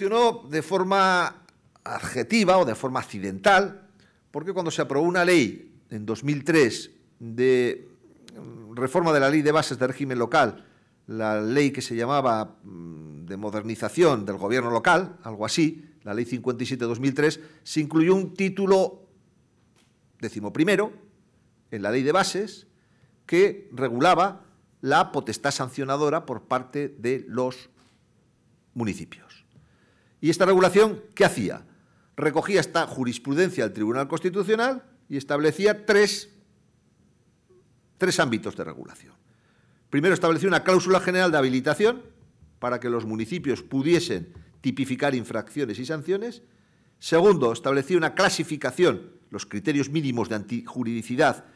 funcionó de forma adjetiva o de forma accidental, porque cuando se aprobó una ley en 2003 de reforma de la ley de bases de régimen local, la ley que se llamaba mm, de modernización del gobierno local, algo así, la ley 57-2003, se incluyó un título decimoprimero en la ley de bases que regulaba la potestad sancionadora por parte de los municipios. ¿Y esta regulación qué hacía? Recogía esta jurisprudencia del Tribunal Constitucional y establecía tres, tres ámbitos de regulación. Primero, estableció una cláusula general de habilitación para que los municipios pudiesen tipificar infracciones y sanciones. Segundo, estableció una clasificación, los criterios mínimos de antijuridicidad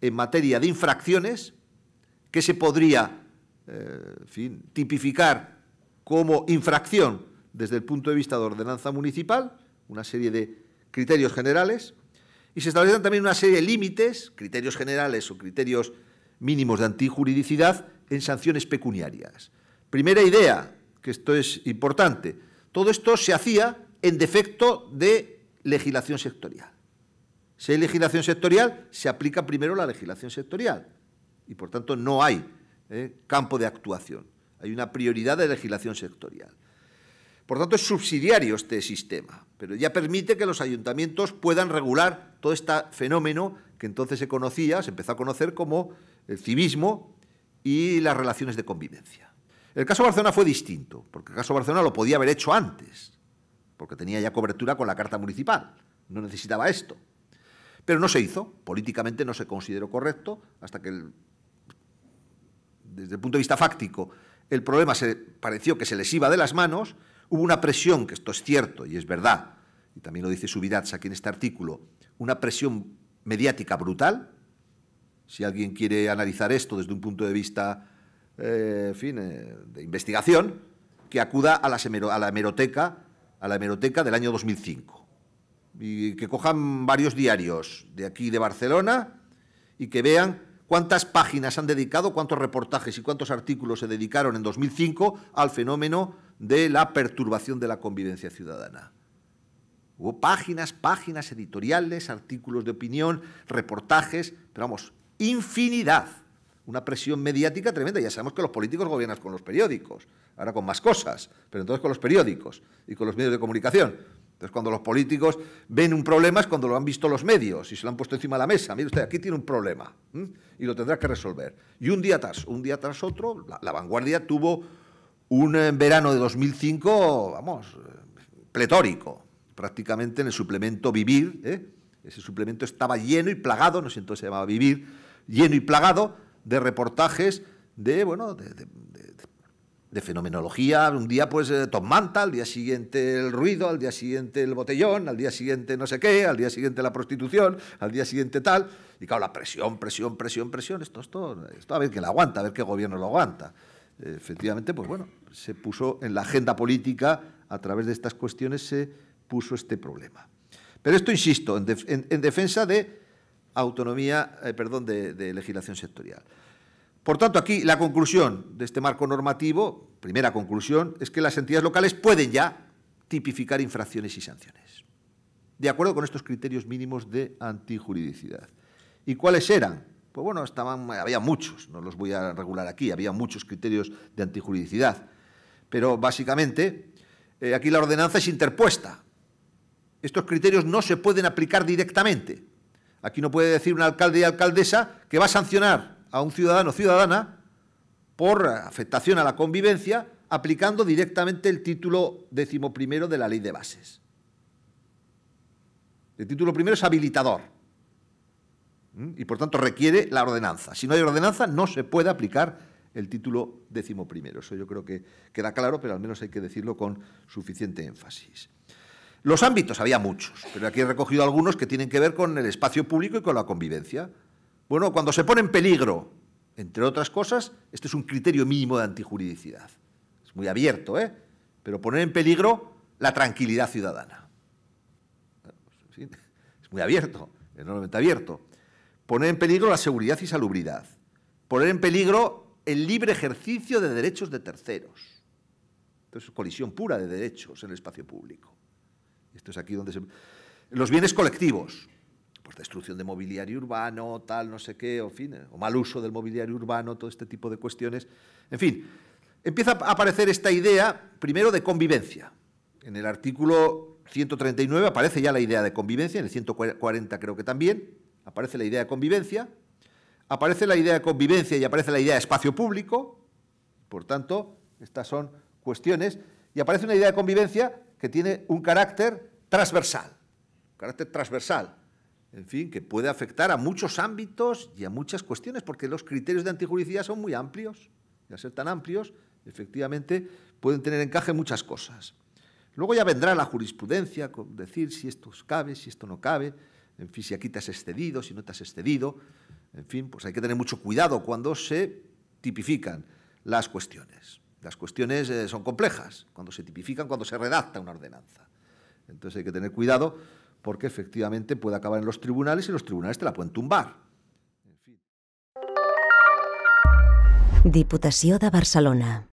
en materia de infracciones, que se podría eh, tipificar como infracción desde el punto de vista de ordenanza municipal, una serie de criterios generales, y se establecen también una serie de límites, criterios generales o criterios mínimos de antijuridicidad en sanciones pecuniarias. Primera idea, que esto es importante, todo esto se hacía en defecto de legislación sectorial. Si hay legislación sectorial, se aplica primero la legislación sectorial y, por tanto, no hay eh, campo de actuación. Hay una prioridad de legislación sectorial. Por tanto, es subsidiario este sistema, pero ya permite que los ayuntamientos puedan regular todo este fenómeno que entonces se conocía, se empezó a conocer como el civismo y las relaciones de convivencia. El caso Barcelona fue distinto, porque el caso Barcelona lo podía haber hecho antes, porque tenía ya cobertura con la Carta Municipal, no necesitaba esto. Pero no se hizo, políticamente no se consideró correcto, hasta que, desde el punto de vista fáctico, el problema se pareció que se les iba de las manos Hubo una presión, que esto es cierto y es verdad, y también lo dice Subirats aquí en este artículo, una presión mediática brutal. Si alguien quiere analizar esto desde un punto de vista, eh, en fin, eh, de investigación, que acuda a, la hemeroteca, a la hemeroteca del año 2005. Y que cojan varios diarios de aquí de Barcelona y que vean cuántas páginas han dedicado, cuántos reportajes y cuántos artículos se dedicaron en 2005 al fenómeno de la perturbación de la convivencia ciudadana. Hubo páginas, páginas editoriales, artículos de opinión, reportajes, pero vamos, infinidad. Una presión mediática tremenda. Ya sabemos que los políticos gobiernan con los periódicos, ahora con más cosas, pero entonces con los periódicos y con los medios de comunicación. Entonces, cuando los políticos ven un problema es cuando lo han visto los medios y se lo han puesto encima de la mesa. Mire usted, aquí tiene un problema y lo tendrá que resolver. Y un día tras, un día tras otro, la, vanguardia tuvo un eh, verano de 2005, vamos, eh, pletórico, prácticamente en el suplemento Vivir. ¿eh? Ese suplemento estaba lleno y plagado, no sé si entonces se llamaba Vivir, lleno y plagado de reportajes de, bueno, de de fenomenología. Un día, pues, eh, Tom Manta, al día siguiente el ruido, al día siguiente el botellón, al día siguiente no sé qué, al día siguiente la prostitución, al día siguiente tal. Y claro, la presión, presión, presión, presión, esto todo. Esto a ver qué la aguanta, a ver qué gobierno lo aguanta. Efectivamente, pues bueno, se puso en la agenda política, a través de estas cuestiones se puso este problema. Pero esto, insisto, en, defensa de autonomía, eh, perdón, de legislación sectorial. Por tanto, aquí la conclusión de este marco normativo, primera conclusión, es que las entidades locales pueden ya tipificar infracciones y sanciones, de acuerdo con estos criterios mínimos de antijuridicidad. ¿Y cuáles eran? Pues bueno, estaban, había muchos, no los voy a regular aquí, había muchos criterios de antijuridicidad, pero básicamente eh, aquí la ordenanza es interpuesta. Estos criterios no se pueden aplicar directamente. Aquí no puede decir un alcalde y alcaldesa que va a sancionar a un ciudadano o ciudadana por afectación a la convivencia aplicando directamente el título decimoprimero de la ley de bases. El título primero es habilitador y, por tanto, requiere la ordenanza. Si no hay ordenanza, no se puede aplicar el título decimoprimero. Eso yo creo que queda claro, pero al menos hay que decirlo con suficiente énfasis. Los ámbitos había muchos, pero aquí he recogido algunos que tienen que ver con el espacio público y con la convivencia. Bueno, cuando se pone en peligro, entre otras cosas, este es un criterio mínimo de antijuridicidad. Es muy abierto, ¿eh? Pero poner en peligro la tranquilidad ciudadana. Es muy abierto, enormemente abierto. Poner en peligro la seguridad y salubridad. Poner en peligro el libre ejercicio de derechos de terceros. Entonces, colisión pura de derechos en el espacio público. Esto es aquí donde se... Los bienes colectivos pues destrucción de mobiliario urbano, tal, no sé qué, o, fin, eh, o mal uso del mobiliario urbano, todo este tipo de cuestiones. En fin, empieza a aparecer esta idea, primero, de convivencia. En el artículo 139 aparece ya la idea de convivencia, en el 140 creo que también, aparece la idea de convivencia, aparece la idea de convivencia y aparece la idea de espacio público, por tanto, estas son cuestiones, y aparece una idea de convivencia que tiene un carácter transversal, un carácter transversal, en fin, que puede afectar a muchos ámbitos y a muchas cuestiones, porque los criterios de antijuricidad son muy amplios, y al ser tan amplios, efectivamente, pueden tener encaje muchas cosas. Luego ya vendrá la jurisprudencia, decir si esto cabe, si esto no cabe, en fin, si aquí te has excedido, si no te has excedido, en fin, pues hay que tener mucho cuidado cuando se tipifican las cuestiones. Las cuestiones eh, son complejas cuando se tipifican, cuando se redacta una ordenanza. Entonces hay que tener cuidado porque efectivamente puede acabar en los tribunales y los tribunales te la pueden tumbar. En de Barcelona.